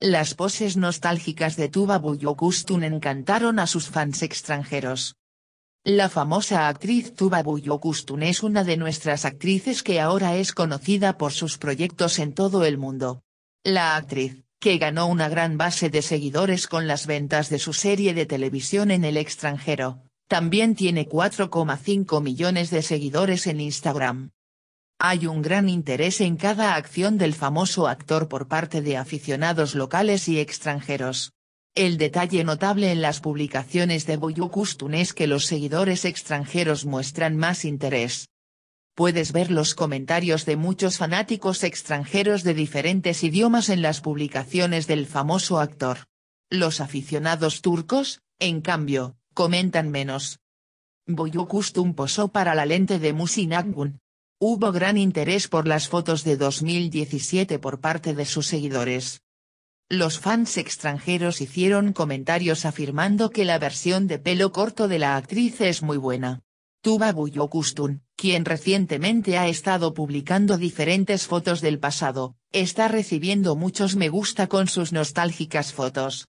Las poses nostálgicas de Tuba Buyokustun encantaron a sus fans extranjeros. La famosa actriz Tuba Buyokustun es una de nuestras actrices que ahora es conocida por sus proyectos en todo el mundo. La actriz, que ganó una gran base de seguidores con las ventas de su serie de televisión en el extranjero, también tiene 4,5 millones de seguidores en Instagram. Hay un gran interés en cada acción del famoso actor por parte de aficionados locales y extranjeros. El detalle notable en las publicaciones de Boyukustun es que los seguidores extranjeros muestran más interés. Puedes ver los comentarios de muchos fanáticos extranjeros de diferentes idiomas en las publicaciones del famoso actor. Los aficionados turcos, en cambio, comentan menos. Boyukustun posó para la lente de Musinakun. Hubo gran interés por las fotos de 2017 por parte de sus seguidores. Los fans extranjeros hicieron comentarios afirmando que la versión de pelo corto de la actriz es muy buena. Tuba Buyokustun, quien recientemente ha estado publicando diferentes fotos del pasado, está recibiendo muchos me gusta con sus nostálgicas fotos.